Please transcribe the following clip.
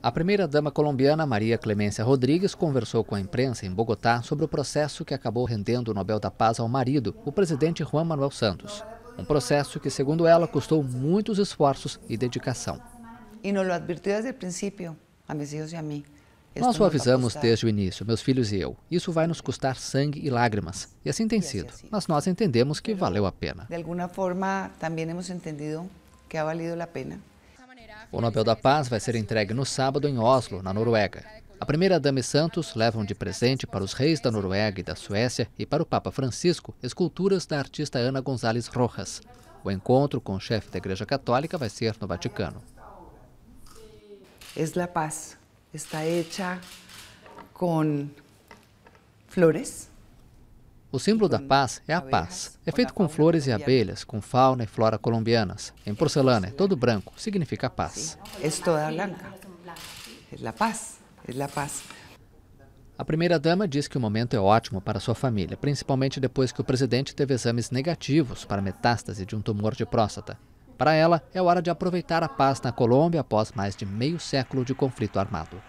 A primeira-dama colombiana, Maria Clemência Rodrigues, conversou com a imprensa em Bogotá sobre o processo que acabou rendendo o Nobel da Paz ao marido, o presidente Juan Manuel Santos. Um processo que, segundo ela, custou muitos esforços e dedicação. E nos lo desde o princípio, a meus filhos e a mim. Nós o avisamos desde o início, meus filhos e eu. Isso vai nos custar sangue e lágrimas. E assim tem sido. Assim é, Mas assim. nós entendemos que valeu a pena. De alguma forma, também hemos entendido que ha valido a pena. O Nobel da Paz vai ser entregue no sábado em Oslo, na Noruega. A primeira-dame Santos levam de presente para os reis da Noruega e da Suécia e para o Papa Francisco esculturas da artista Ana Gonzalez Rojas. O encontro com o chefe da Igreja Católica vai ser no Vaticano. Es la paz. Está hecha com flores. O símbolo da paz é a paz. É feito com é flores e abelhas, com fauna e flora colombianas. Em é porcelana, é todo né? branco, significa paz. É toda branca. É a paz. É a paz. A primeira-dama diz que o momento é ótimo para sua família, principalmente depois que o presidente teve exames negativos para metástase de um tumor de próstata. Para ela, é hora de aproveitar a paz na Colômbia após mais de meio século de conflito armado.